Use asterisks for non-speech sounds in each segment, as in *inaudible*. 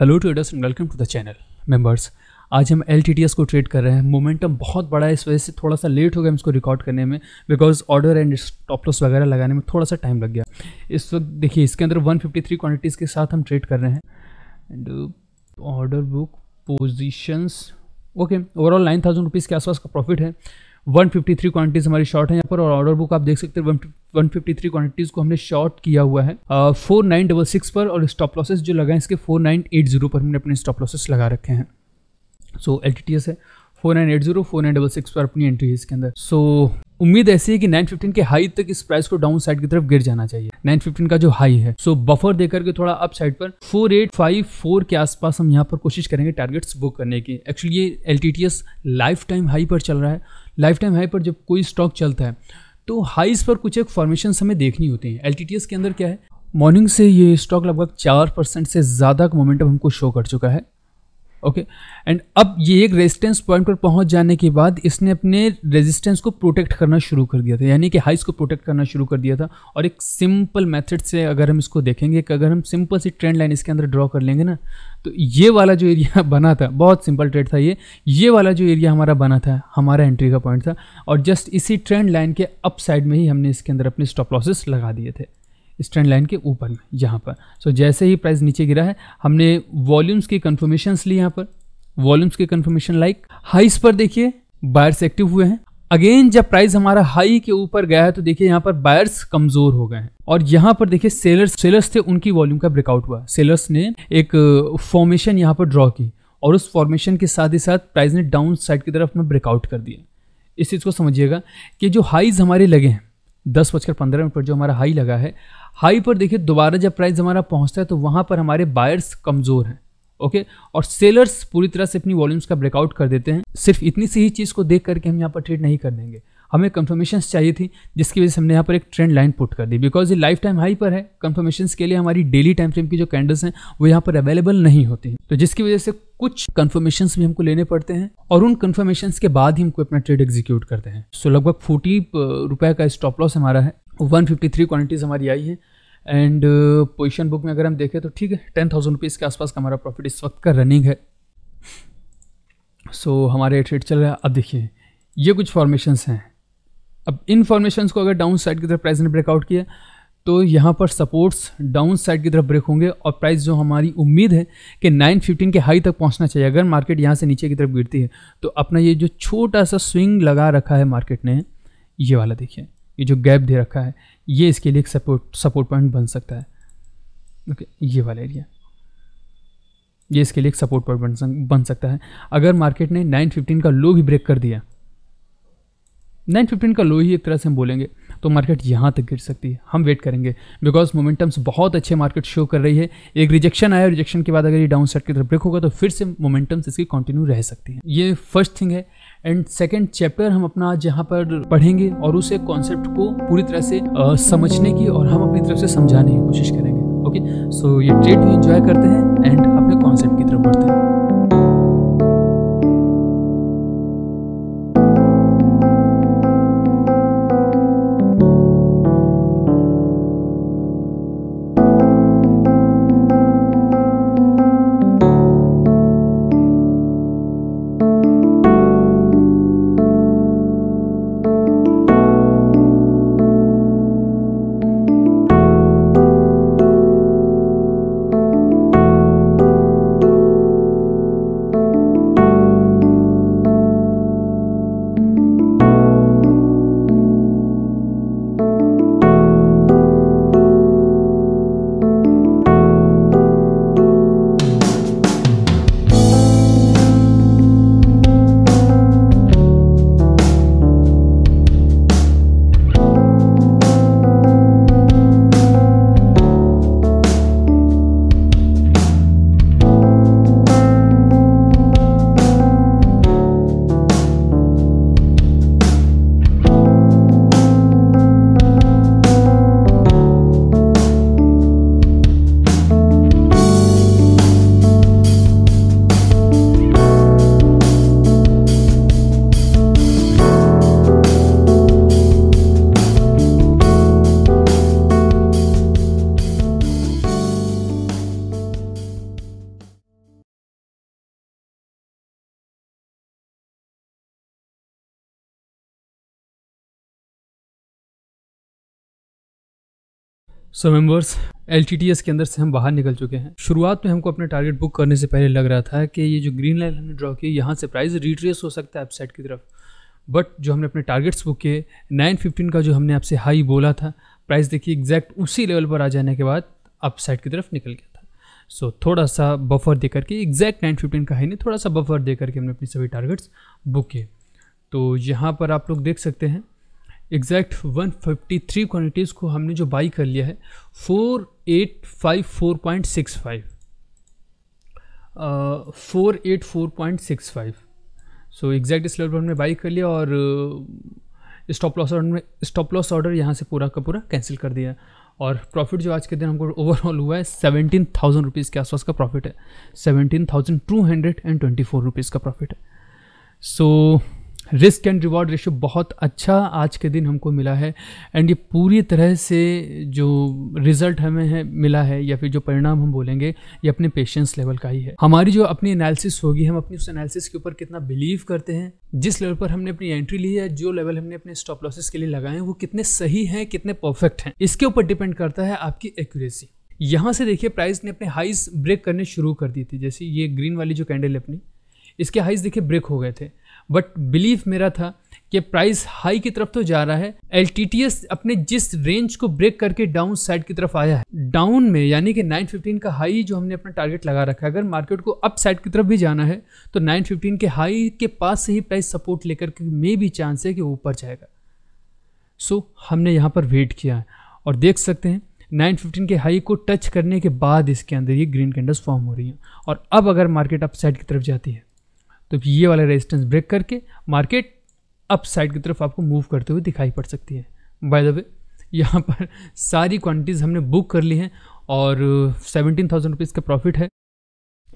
Hello traders and welcome to the channel members आज हम L को ट्रेड कर रहे हैं मोमेंटम बहुत बड़ा है इस वजह से थोड़ा सा लेट हो गया इसको रिकॉर्ड करने में because order and stop loss वगैरह लगाने में थोड़ा सा टाइम लग गया इस वक्त देखिए इसके अंदर 153 क्वांटिटीज़ के साथ हम ट्रेड कर रहे हैं and order book positions okay overall nine thousand rupees के आसपास का प्रॉफिट है 153 क्वांटिटीज हमारी शॉर्ट है यहाँ पर और ऑर्डर बुक आप देख सकते हैं 153 क्वांटिटीज को हमने शॉर्ट किया हुआ है फोर नाइन डबल सिक्स पर और स्टॉप लॉसेस जो लगाए इसके फोर नाइन एट जीरो पर हमने अपने स्टॉप लॉसेस लगा रखे हैं सो so, एल है four nine eight zero four nine double six पर अपनी एंट्री है इसके अंदर सो so, उम्मीद ऐसी है कि 915 के हाई तक इस प्राइस को डाउन साइड की तरफ गिर जाना चाहिए 915 का जो हाई है सो बफर देकर के थोड़ा अप साइड पर 4854 के आसपास हम यहाँ पर कोशिश करेंगे टारगेट्स बुक करने की एक्चुअली ये एल लाइफ टाइम हाई पर चल रहा है लाइफ टाइम हाई पर जब कोई स्टॉक चलता है तो हाईस पर कुछ एक फॉर्मेशन हमें देखनी होती है एल के अंदर क्या है मॉर्निंग से ये स्टॉक लगभग चार परसेंट से ज़्यादा का मोमेंटम हमको शो कर चुका है ओके एंड अब ये एक रेजिस्टेंस पॉइंट पर पहुंच जाने के बाद इसने अपने रेजिस्टेंस को प्रोटेक्ट करना शुरू कर दिया था यानी कि हाइस को प्रोटेक्ट करना शुरू कर दिया था और एक सिंपल मेथड से अगर हम इसको देखेंगे कि अगर हम सिंपल सी ट्रेंड लाइन इसके अंदर ड्रॉ कर लेंगे ना तो ये वाला जो एरिया *laughs* बना था बहुत सिंपल ट्रेड था ये ये वाला जो एरिया हमारा बना था हमारा एंट्री का पॉइंट था और जस्ट इसी ट्रेंड लाइन के अप साइड में ही हमने इसके अंदर अपने स्टॉप लॉसेस लगा दिए थे स्टैंड लाइन के ऊपर में यहाँ पर सो so, जैसे ही प्राइस नीचे गिरा है हमने वॉल्यूम्स की कन्फर्मेशंस ली यहाँ पर वॉल्यूम्स की कन्फर्मेशन लाइक हाइस पर देखिए बायर्स एक्टिव हुए हैं अगेन जब प्राइस हमारा हाई के ऊपर गया है तो देखिए यहाँ पर बायर्स कमजोर हो गए हैं और यहाँ पर देखिए सेलर्स सेलर्स थे उनकी वॉल्यूम का ब्रेकआउट हुआ सेलर्स ने एक फॉर्मेशन uh, यहाँ पर ड्रॉ की और उस फॉर्मेशन के साथ ही साथ प्राइस ने डाउन साइड की तरफ अपना ब्रेकआउट कर दिया इस चीज़ को समझिएगा कि जो हाइज हमारे लगे हैं दस बजकर पंद्रह मिनट पर जो हमारा हाई लगा है हाई पर देखिए दोबारा जब प्राइस हमारा पहुंचता है तो वहां पर हमारे बायर्स कमज़ोर हैं ओके और सेलर्स पूरी तरह से अपनी वॉल्यूम्स का ब्रेकआउट कर देते हैं सिर्फ इतनी सी ही चीज़ को देख करके हम यहाँ पर ट्रेड नहीं कर देंगे हमें कंफर्मेशन चाहिए थी जिसकी वजह से हमने यहाँ पर एक ट्रेंड लाइन पुट कर दी बिकॉज ये लाइफ टाइम हाई पर है कंफर्मेशन के लिए हमारी डेली टाइम फ्रेम की जो कैंडल्स हैं वो यहाँ पर अवेलेबल नहीं होती तो जिसकी वजह से कुछ कन्फर्मेशन भी हमको लेने पड़ते हैं और उन कन्फर्मेशन के बाद ही हमको अपना ट्रेड एग्जीक्यूट करते हैं सो लगभग फोर्टी uh, रुपये का स्टॉप लॉस हमारा है वन फिफ्टी थ्री क्वानिटीज़ हमारी आई है एंड पोजिशन बुक में अगर हम देखें तो ठीक है टेन थाउजेंड रुपीज़ के आसपास का हमारा प्रॉफिट इस वक्त का रनिंग है सो so, हमारे ट्रेड चल रहा है अब देखिए ये कुछ फॉर्मेशंस हैं अब इन को अगर डाउन साइड की तरफ प्राइस ने ब्रेकआउट किया तो यहाँ पर सपोर्ट्स डाउन साइड की तरफ ब्रेक होंगे और प्राइस जो हमारी उम्मीद है कि 915 के हाई तक पहुँचना चाहिए अगर मार्केट यहाँ से नीचे की तरफ गिरती है तो अपना ये जो छोटा सा स्विंग लगा रखा है मार्केट ने ये वाला देखिए ये जो गैप दे रखा है ये इसके लिए एक सपोर्ट सपोर्ट पॉइंट बन सकता है ओके ये वाला एरिया ये इसके लिए एक सपोर्ट पॉइंट बन सकता है अगर मार्केट ने नाइन का लो भी ब्रेक कर दिया नाइन फिफ्टीन का लो ही एक तरह से हम बोलेंगे तो मार्केट यहाँ तक गिर सकती है हम वेट करेंगे बिकॉज मोमेंटम्स बहुत अच्छे मार्केट शो कर रही है एक रिजेक्शन आया रिजेक्शन के बाद अगर ये डाउन साइड की तरफ ब्रेक होगा तो फिर से मोमेंटम्स इसकी कंटिन्यू रह सकती है ये फर्स्ट थिंग है एंड सेकेंड चैप्टर हम अपना आज यहाँ पर पढ़ेंगे और उस एक कॉन्सेप्ट को पूरी तरह से आ, समझने की और हम अपनी तरफ से समझाने की कोशिश करेंगे ओके सो so, ये ट्रेड भी इंजॉय करते हैं एंड अपने कॉन्सेप्ट की तरफ बढ़ते हैं सो मेम्बर्स एल के अंदर से हम बाहर निकल चुके हैं शुरुआत में हमको अपने टारगेट बुक करने से पहले लग रहा था कि ये जो ग्रीन लाइन हमने ड्रॉ की यहाँ से प्राइस रिट्रेस हो सकता है अपसाइड की तरफ बट जो हमने अपने टारगेट्स बुक किए 915 का जो हमने आपसे हाई बोला था प्राइस देखिए एग्जैक्ट उसी लेवल पर आ जाने के बाद अपसाइड की तरफ निकल गया था सो so, थोड़ा सा बफर दे करके एग्जैक्ट फिफ्टीन का हाई नहीं थोड़ा सा बफर दे करके हमने अपने सभी टारगेट्स बुक किए तो यहाँ पर आप लोग देख सकते हैं एग्जैक्ट 153 क्वांटिटीज़ को हमने जो बाई कर लिया है 4854.65 four eight four point six five so exact इस लेवल पर हमने बाई कर लिया और स्टॉप लॉस ऑर्डर में स्टॉप लॉस ऑर्डर यहाँ से पूरा का पूरा कैंसिल कर दिया और प्रॉफिट जो आज के दिन हमको ओवरऑल हुआ है सेवनटीन थाउजेंड रुपीज़ के आसपास का प्रॉफिट है seventeen thousand two hundred and twenty four rupees का प्रॉफिट है so so, risk and reward ratio बहुत अच्छा आज के दिन हमको मिला है एंड ये पूरी तरह से जो रिज़ल्ट हमें है मिला है या फिर जो परिणाम हम बोलेंगे ये अपने पेशेंस लेवल का ही है हमारी जो अपनी एनालिसिस होगी हम अपनी उस एनालिसिस के ऊपर कितना बिलीव करते हैं जिस लेवल पर हमने अपनी एंट्री ली है जो लेवल हमने अपने स्टॉप लॉसेस के लिए लगाए हैं वो कितने सही हैं कितने परफेक्ट हैं इसके ऊपर डिपेंड करता है आपकी एक्यूरेसी यहाँ से देखिए प्राइस ने अपने हाइस ब्रेक करने शुरू कर दी थी जैसे ये ग्रीन वाली जो कैंडल है अपनी इसके हाइस देखिए ब्रेक हो गए थे बट बिलीव मेरा था कि प्राइस हाई की तरफ तो जा रहा है एल अपने जिस रेंज को ब्रेक करके डाउन साइड की तरफ आया है डाउन में यानी कि 915 का हाई जो हमने अपना टारगेट लगा रखा है अगर मार्केट को अप साइड की तरफ भी जाना है तो 915 के हाई के पास से ही प्राइस सपोर्ट लेकर के मे भी चांस है कि ऊपर जाएगा सो so, हमने यहाँ पर वेट किया है और देख सकते हैं 915 के हाई को टच करने के बाद इसके अंदर ये ग्रीन कैंडल्स फॉर्म हो रही हैं और अब अगर मार्केट अप साइड की तरफ जाती है तो ये वाला रेजिस्टेंस ब्रेक करके मार्केट अप साइड की तरफ आपको मूव करते हुए दिखाई पड़ सकती है बाय द वे यहाँ पर सारी क्वांटिटीज हमने बुक कर ली हैं और सेवेंटीन थाउजेंड रुपीज़ का प्रॉफिट है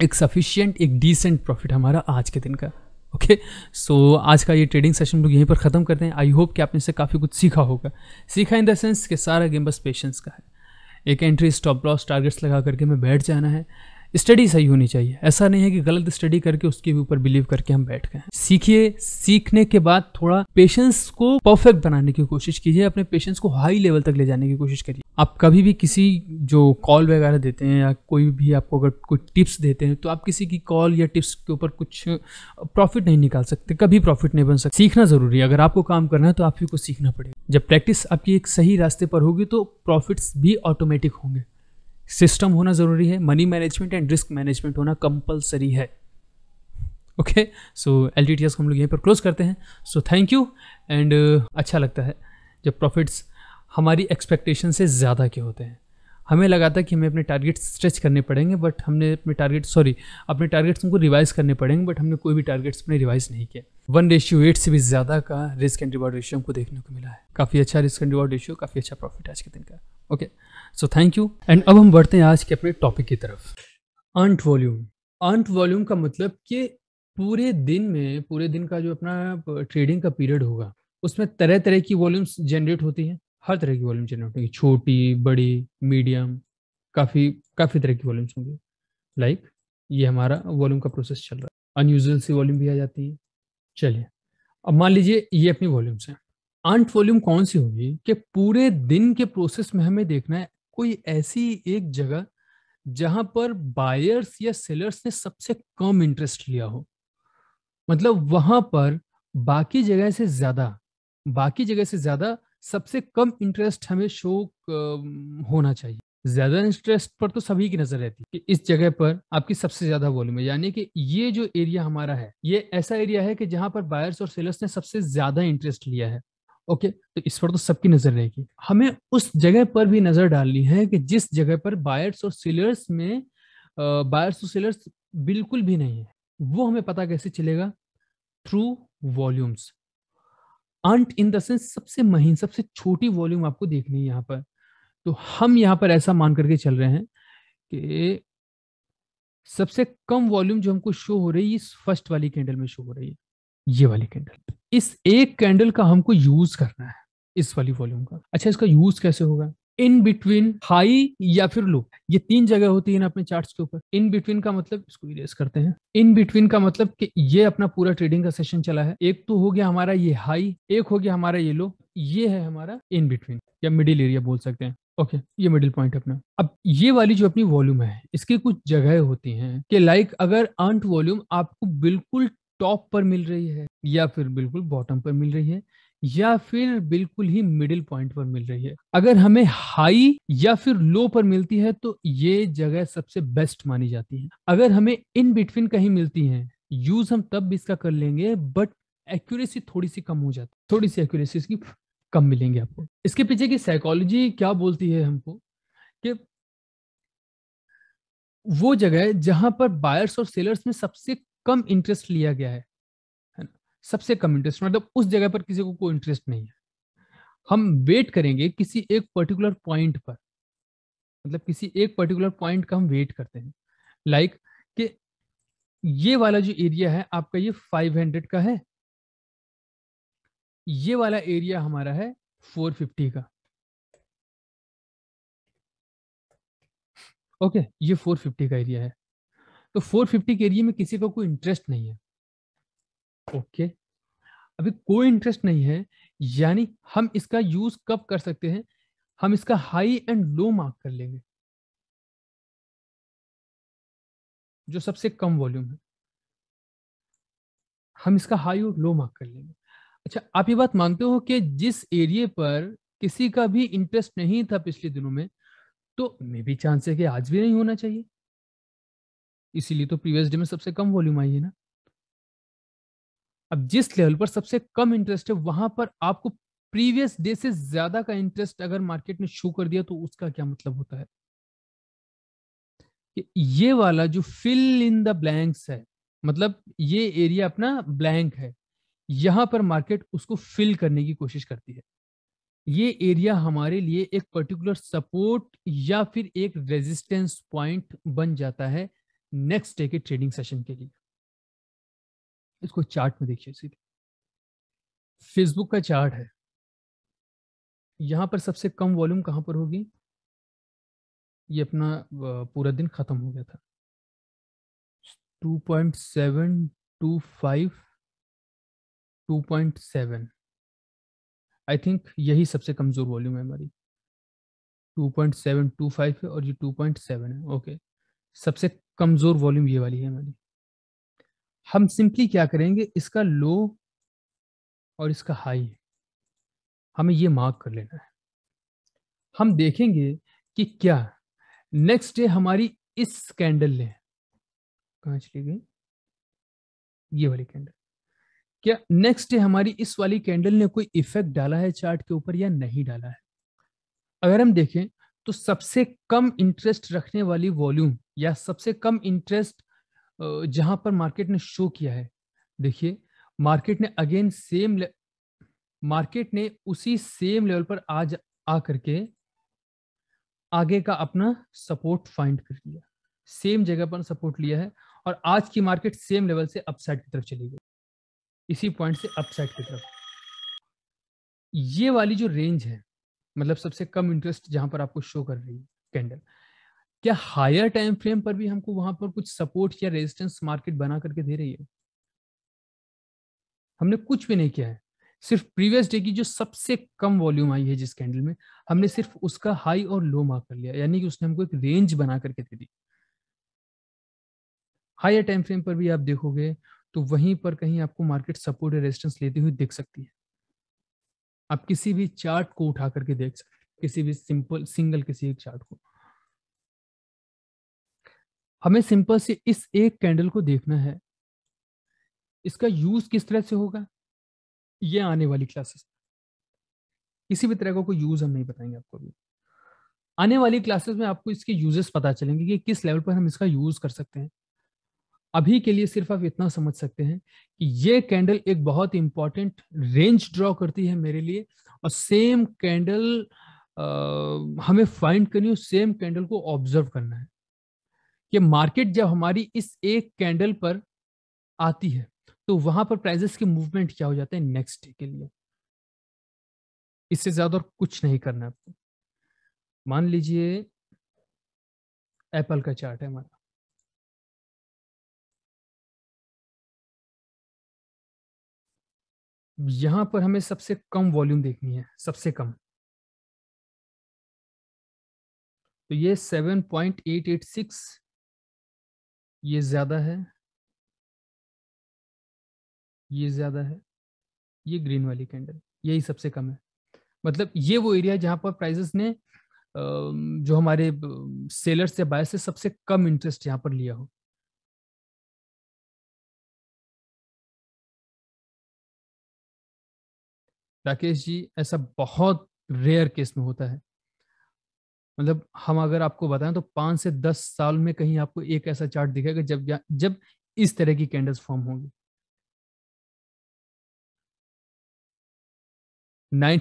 एक सफिशियंट एक डिसेंट प्रॉफिट हमारा आज के दिन का ओके okay, सो so, आज का ये ट्रेडिंग सेशन लोग यहीं पर ख़त्म करते हैं आई होप कि आपने इससे काफ़ी कुछ सीखा होगा सीखा इन द सेंस कि सारा गेम बस पेशेंस का है एक एंट्री स्टॉप लॉस टारगेट्स लगा करके हमें बैठ जाना है स्टडी सही होनी चाहिए ऐसा नहीं है कि गलत स्टडी करके उसके ऊपर बिलीव करके हम बैठ गए सीखिए सीखने के बाद थोड़ा पेशेंस को परफेक्ट बनाने की कोशिश कीजिए अपने पेशेंस को हाई लेवल तक ले जाने की कोशिश करिए आप कभी भी किसी जो कॉल वगैरह देते हैं या कोई भी आपको अगर कोई टिप्स देते हैं तो आप किसी की कॉल या टिप्स के ऊपर कुछ प्रॉफिट नहीं निकाल सकते कभी प्रॉफिट नहीं बन सकते सीखना ज़रूरी है अगर आपको काम करना है तो आप ही को सीखना पड़ेगा जब प्रैक्टिस आपकी एक सही रास्ते पर होगी तो प्रॉफिट्स भी ऑटोमेटिक होंगे सिस्टम होना ज़रूरी है money management and risk management होना कंपलसरी है ओके सो एल टी को हम लोग यहीं पर क्लोज करते हैं सो थैंक यू एंड अच्छा लगता है जब प्रॉफिट्स हमारी एक्सपेक्टेशन से ज़्यादा के होते हैं हमें लगा था कि हमें अपने टारगेट स्ट्रेच करने पड़ेंगे बट हमने अपने टारगेट सॉरी अपने टारगेट्स उनको रिवाइज करने पड़ेंगे बट हमने कोई भी टारगेट्स अपने रिवाइज नहीं किया वन रेशियो एट से भी ज़्यादा का रिस्क एंड रिवॉर्ड रेशियो हमको देखने को मिला है काफ़ी अच्छा रिस्क एंड रिवॉर्ड रेशियो काफ़ी अच्छा प्रॉफिट आज के दिन का okay so thank you and अब हम बढ़ते हैं आज के अपने टॉपिक की तरफ अंट वॉल्यूम अंट वॉल्यूम का मतलब कि पूरे दिन में पूरे दिन का जो अपना ट्रेडिंग का पीरियड होगा उसमें तरह तरह की वॉल्यूम्स जनरेट होती हैं हर तरह की वॉल्यूम जनरेट होती है छोटी बड़ी मीडियम काफ़ी काफ़ी तरह की वॉल्यूम्स होंगी लाइक ये हमारा वॉल्यूम का प्रोसेस चल रहा है अनयूजल सी वॉल्यूम भी आ जाती है चलिए अब मान लीजिए ये अपनी वॉल्यूम्स हैं अंट वॉल्यूम कौन सी होगी कि पूरे दिन के प्रोसेस में हमें देखना है कोई ऐसी एक जगह जहां पर बायर्स या सेलर्स ने सबसे कम इंटरेस्ट लिया हो मतलब वहां पर बाकी जगह से ज्यादा बाकी जगह से ज्यादा सबसे कम इंटरेस्ट हमें शो होना चाहिए ज्यादा इंटरेस्ट पर तो सभी की नजर रहती है कि इस जगह पर आपकी सबसे ज्यादा वॉल्यूम है यानी कि ये जो एरिया हमारा है ये ऐसा एरिया है कि जहां पर बायर्स और सेलर्स ने सबसे ज्यादा इंटरेस्ट लिया है ओके तो इस पर तो सबकी नजर रहेगी हमें उस जगह पर भी नजर डालनी है कि जिस जगह पर बायर्स और सेलर्स में बायर्स और सेलर्स बिल्कुल भी नहीं है वो हमें पता कैसे चलेगा थ्रू वॉल्यूम्स अंट इन द सेंस सबसे महीन सबसे छोटी वॉल्यूम आपको देखनी है यहाँ पर तो हम यहाँ पर ऐसा मान करके चल रहे हैं कि सबसे कम वॉल्यूम जो हमको शो हो रही है फर्स्ट वाली कैंडल में शो हो रही है ये वाली कैंडल इस एक कैंडल का हमको यूज करना है इस वाली वॉल्यूम का अच्छा इसका यूज कैसे होगा इन बिटवीन हाई या फिर लो ये तीन जगह होती है ना अपने चार्ट्स के ऊपर इन बिटवीन का मतलब इसको इरेज करते हैं इन बिटवीन का मतलब कि ये अपना पूरा ट्रेडिंग का सेशन चला है एक तो हो गया हमारा ये हाई एक हो गया हमारा ये लो ये है हमारा इन बिटवीन या मिडिल एरिया बोल सकते हैं ओके okay, ये मिडिल पॉइंट अपना अब ये वाली जो अपनी वॉल्यूम है इसकी कुछ जगह होती हैं कि लाइक अगर अंट वॉल्यूम आपको बिल्कुल टॉप पर मिल रही है या फिर बिल्कुल बॉटम पर मिल रही है या फिर बिल्कुल ही मिडिल पॉइंट पर मिल रही है अगर हमें हाई या फिर लो पर मिलती है तो ये जगह सबसे बेस्ट मानी जाती है अगर हमें इन बिटवीन कहीं मिलती है यूज हम तब भी इसका कर लेंगे बट एक्यूरेसी थोड़ी सी कम हो जाती है थोड़ी सी एक्यूरेसी इसकी कम मिलेंगे आपको इसके पीछे की साइकोलॉजी क्या बोलती है हमको कि वो जगह जहां पर बायर्स और सेलर्स में सबसे कम इंटरेस्ट लिया गया है ना सबसे कम इंटरेस्ट मतलब उस जगह पर किसी को कोई इंटरेस्ट नहीं है हम वेट करेंगे किसी एक पर्टिकुलर पॉइंट पर मतलब किसी एक पर्टिकुलर पॉइंट का हम वेट करते हैं लाइक like, कि ये वाला जो एरिया है आपका ये 500 का है ये वाला एरिया हमारा है 450 का ओके okay, ये 450 का एरिया है तो 450 के एरिया में किसी का को कोई इंटरेस्ट नहीं है ओके okay. अभी कोई इंटरेस्ट नहीं है यानी हम इसका यूज कब कर सकते हैं हम इसका हाई एंड लो मार्क कर लेंगे जो सबसे कम वॉल्यूम है हम इसका हाई और लो मार्क कर लेंगे अच्छा आप ये बात मानते हो कि जिस एरिया पर किसी का भी इंटरेस्ट नहीं था पिछले दिनों में तो मे भी चांस है कि आज भी नहीं होना चाहिए इसीलिए तो प्रीवियस डे में सबसे कम वॉल्यूम आई है ना अब जिस लेवल पर सबसे कम इंटरेस्ट है वहां पर आपको प्रीवियस डे से ज्यादा का इंटरेस्ट अगर मार्केट ने शो कर दिया तो उसका क्या मतलब होता है कि ये वाला जो फिल इन द ब्लैंक्स है मतलब ये एरिया अपना ब्लैंक है यहां पर मार्केट उसको फिल करने की कोशिश करती है ये एरिया हमारे लिए एक पर्टिकुलर सपोर्ट या फिर एक रेजिस्टेंस पॉइंट बन जाता है नेक्स्ट डे के ट्रेडिंग सेशन के लिए इसको चार्ट में देखिए सीधे फेसबुक का चार्ट है यहां पर सबसे कम वॉल्यूम कहां पर होगी ये अपना पूरा दिन ख़त्म हो गया था 2.725 2.7 आई थिंक यही सबसे कमज़ोर वॉल्यूम है हमारी 2.725 है और ये 2.7 है ओके सबसे कमजोर वॉल्यूम ये वाली है हमारी हम सिंपली क्या करेंगे इसका लो और इसका हाई हमें ये मार्क कर लेना है हम देखेंगे कि क्या नेक्स्ट डे हमारी इस कैंडल ने कहा चली गई ये वाली कैंडल क्या नेक्स्ट डे हमारी इस वाली कैंडल ने कोई इफेक्ट डाला है चार्ट के ऊपर या नहीं डाला है अगर हम देखें तो सबसे कम इंटरेस्ट रखने वाली वॉल्यूम या सबसे कम इंटरेस्ट जहां पर मार्केट ने शो किया है देखिए मार्केट ने अगेन सेम मार्केट ने उसी सेम लेवल पर आज आ करके आगे का अपना सपोर्ट फाइंड कर लिया सेम जगह पर सपोर्ट लिया है और आज की मार्केट सेम लेवल से अपसाइड की तरफ चली गई इसी पॉइंट से अपसाइड की तरफ ये वाली जो रेंज है मतलब सबसे कम इंटरेस्ट जहां पर आपको शो कर रही है कैंडल क्या हायर टाइम फ्रेम पर भी हमको वहां पर कुछ सपोर्ट या रेजिस्टेंस मार्केट बना करके दे रही है हमने कुछ भी नहीं किया है सिर्फ प्रीवियस डे की जो सबसे कम वॉल्यूम आई है जिस कैंडल में हमने सिर्फ उसका हाई और लो मार्क कर लिया यानी कि उसने हमको एक रेंज बना करके दे दी हायर टाइम फ्रेम पर भी आप देखोगे तो वहीं पर कहीं आपको मार्केट सपोर्ट या रेजिस्टेंस लेती हुई दिख सकती है आप किसी भी चार्ट को उठा करके देख सकते किसी भी सिंपल सिंगल किसी एक चार्ट को हमें सिंपल से इस एक कैंडल को देखना है इसका यूज किस तरह से होगा ये आने वाली क्लासेस किसी भी तरह का को कोई यूज हम नहीं बताएंगे आपको भी आने वाली क्लासेस में आपको इसके यूजेस पता चलेंगे कि किस लेवल पर हम इसका यूज कर सकते हैं अभी के लिए सिर्फ आप इतना समझ सकते हैं कि ये कैंडल एक बहुत इंपॉर्टेंट रेंज ड्रॉ करती है मेरे लिए और सेम कैंडल हमें फाइंड करनी हो सेम कैंडल को ऑब्जर्व करना है कि मार्केट जब हमारी इस एक कैंडल पर आती है तो वहां पर प्राइजेस के मूवमेंट क्या हो जाते हैं नेक्स्ट डे के लिए इससे ज्यादा और कुछ नहीं करना आपको मान लीजिए एप्पल का चार्ट है हमारा यहां पर हमें सबसे कम वॉल्यूम देखनी है सबसे कम तो ये 7.886 ये ज्यादा है ये ज्यादा है ये ग्रीन वाली कैंडल यही सबसे कम है मतलब ये वो एरिया जहां पर प्राइजेस ने जो हमारे सेलर से बाय से सबसे कम इंटरेस्ट यहां पर लिया हो राकेश जी ऐसा बहुत रेयर केस में होता है मतलब हम अगर आपको बताएं तो पांच से दस साल में कहीं आपको एक ऐसा चार्ट दिखेगा जब जब इस तरह की कैंडल्स फॉर्म होंगी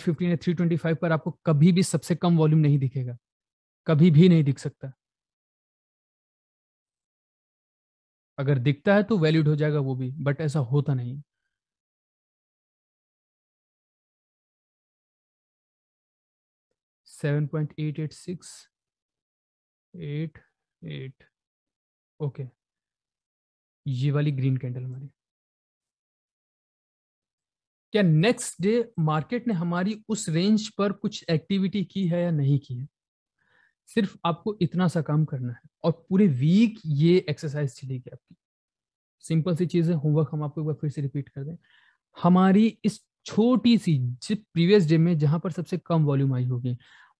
थ्री या 325 पर आपको कभी भी सबसे कम वॉल्यूम नहीं दिखेगा कभी भी नहीं दिख सकता अगर दिखता है तो वैलिड हो जाएगा वो भी बट ऐसा होता नहीं seven point eight eight six eight eight okay ये वाली ग्रीन कैंडल हमारी क्या नेक्स्ट डे मार्केट ने हमारी उस रेंज पर कुछ एक्टिविटी की है या नहीं की है सिर्फ आपको इतना सा काम करना है और पूरे वीक ये एक्सरसाइज चलेगी आपकी सिंपल सी चीज़ है होमवर्क हम आपको एक बार फिर से रिपीट कर दें हमारी इस छोटी सी जिस प्रीवियस डे में जहां पर सबसे कम वॉल्यूम आई होगी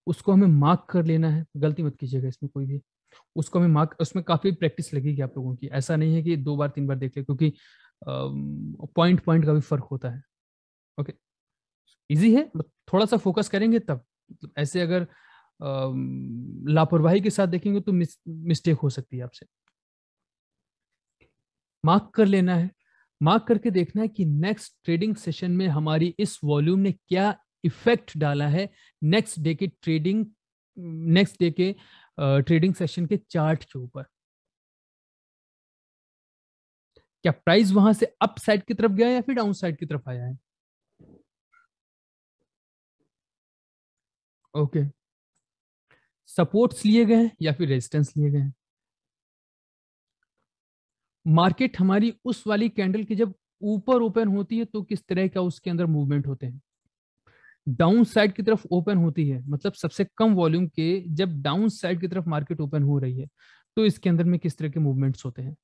उसको हमें मार्क कर लेना है गलती मत कीजिएगा इसमें कोई भी उसको हमें मार्क उसमें काफ़ी प्रैक्टिस लगेगी आप लोगों की ऐसा नहीं है कि दो बार तीन बार देख ले क्योंकि पॉइंट पॉइंट का भी फर्क होता है ओके इजी है थोड़ा सा फोकस करेंगे तब मतलब ऐसे अगर लापरवाही के साथ देखेंगे तो मिस, मिस्टेक हो सकती है आपसे मार्क कर लेना है मार्क करके देखना है कि नेक्स्ट ट्रेडिंग सेशन में हमारी इस वॉल्यूम ने क्या इफेक्ट डाला है नेक्स्ट डे के ट्रेडिंग नेक्स्ट डे के ट्रेडिंग सेशन के चार्ट के ऊपर क्या प्राइस वहां से अप साइड की तरफ गया या फिर डाउन साइड की तरफ आया है ओके सपोर्ट्स लिए गए या फिर रेजिस्टेंस लिए गए मार्केट हमारी उस वाली कैंडल की जब ऊपर ओपन होती है तो किस तरह का उसके अंदर मूवमेंट होते हैं डाउन साइड की तरफ ओपन होती है मतलब सबसे कम वॉल्यूम के जब डाउन साइड की तरफ मार्केट ओपन हो रही है तो इसके अंदर में किस तरह के मूवमेंट्स होते हैं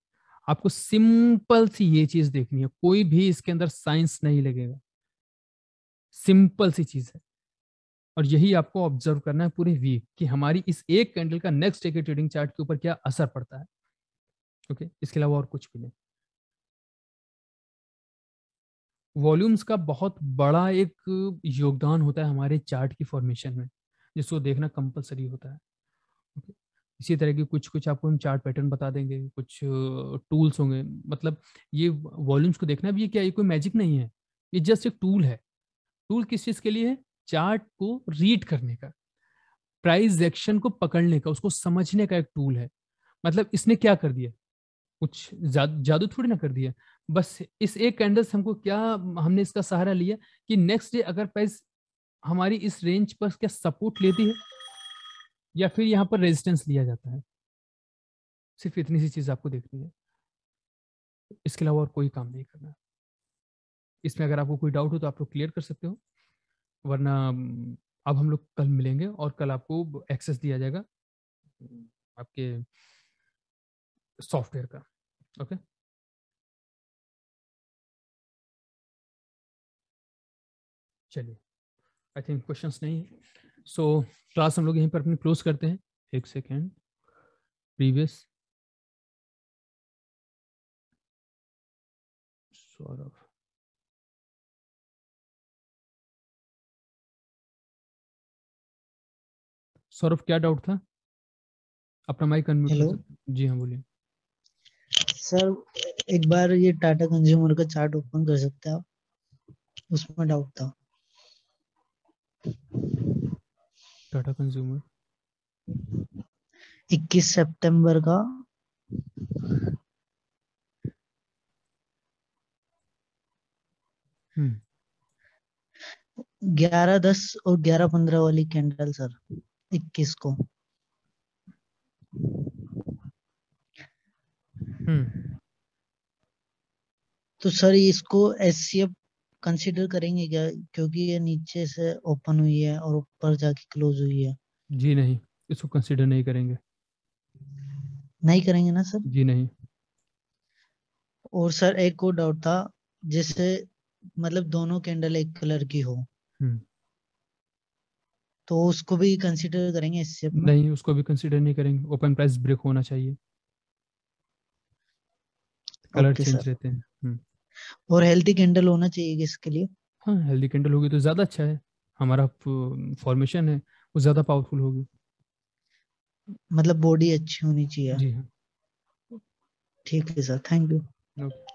आपको सिंपल सी ये चीज देखनी है कोई भी इसके अंदर साइंस नहीं लगेगा सिंपल सी चीज है और यही आपको ऑब्जर्व करना है पूरे वीक कि हमारी इस एक कैंडल का नेक्स्ट डे के ट्रेडिंग चार्ट के ऊपर क्या असर पड़ता है ओके इसके अलावा और कुछ भी नहीं वॉल्यूम्स का बहुत बड़ा एक योगदान होता है हमारे चार्ट की फॉर्मेशन में जिसको देखना कंपलसरी होता है इसी तरह के कुछ कुछ आपको हम चार्ट पैटर्न बता देंगे कुछ टूल्स होंगे मतलब ये वॉल्यूम्स को देखना भी ये क्या ये कोई मैजिक नहीं है ये जस्ट एक टूल है टूल किस चीज़ के लिए है चार्ट को रीड करने का प्राइस एक्शन को पकड़ने का उसको समझने का एक टूल है मतलब इसने क्या कर दिया कुछ जादू थोड़ी ना कर दिया बस इस एक कैंडल से हमको क्या हमने इसका सहारा लिया कि नेक्स्ट डे अगर प्राइस हमारी इस रेंज पर क्या सपोर्ट लेती है या फिर यहाँ पर रेजिस्टेंस लिया जाता है सिर्फ इतनी सी चीज आपको देखनी है इसके अलावा और कोई काम नहीं करना इसमें अगर आपको कोई डाउट हो तो आप लोग क्लियर कर सकते हो वरना अब हम लोग कल मिलेंगे और कल आपको एक्सेस दिया जाएगा आपके सॉफ्टवेयर का ओके okay? चलिए आई थिंक क्वेश्चंस नहीं है सो क्लास हम लोग यहीं पर अपनी क्लोज करते हैं एक सेकेंड प्रीवियस सौरभ सौरभ क्या डाउट था अपना माइक हेलो जी हाँ बोलिए सर एक बार ये टाटा कंज्यूमर का चार्ट ओपन कर सकते हैं आप उसमें डाउट था टाटा कंज्यूमर 21 सितंबर का हम्म। ग्यारह दस और ग्यारह पंद्रह वाली कैंडल सर इक्कीस को हम्म। तो सर इसको एस सी एफ कंसीडर करेंगे क्या क्योंकि ये नीचे से ओपन हुई है और ऊपर जाके क्लोज हुई है जी नहीं इसको कंसीडर नहीं करेंगे नहीं करेंगे ना सर जी नहीं और सर एक और डाउट था जिससे मतलब दोनों कैंडल एक कलर की हो हम्म। तो उसको भी कंसीडर करेंगे इससे नहीं उसको भी कंसीडर नहीं करेंगे ओपन प्राइस ब्रेक होना चाहिए कलर चेंज रहते हैं हम्म। और हेल्दी कैंडल होना चाहिए इसके लिए हाँ हेल्दी कैंडल होगी तो ज्यादा अच्छा है हमारा फॉर्मेशन है वो ज्यादा पावरफुल होगी मतलब बॉडी अच्छी होनी चाहिए जी हाँ ठीक है सर थैंक यू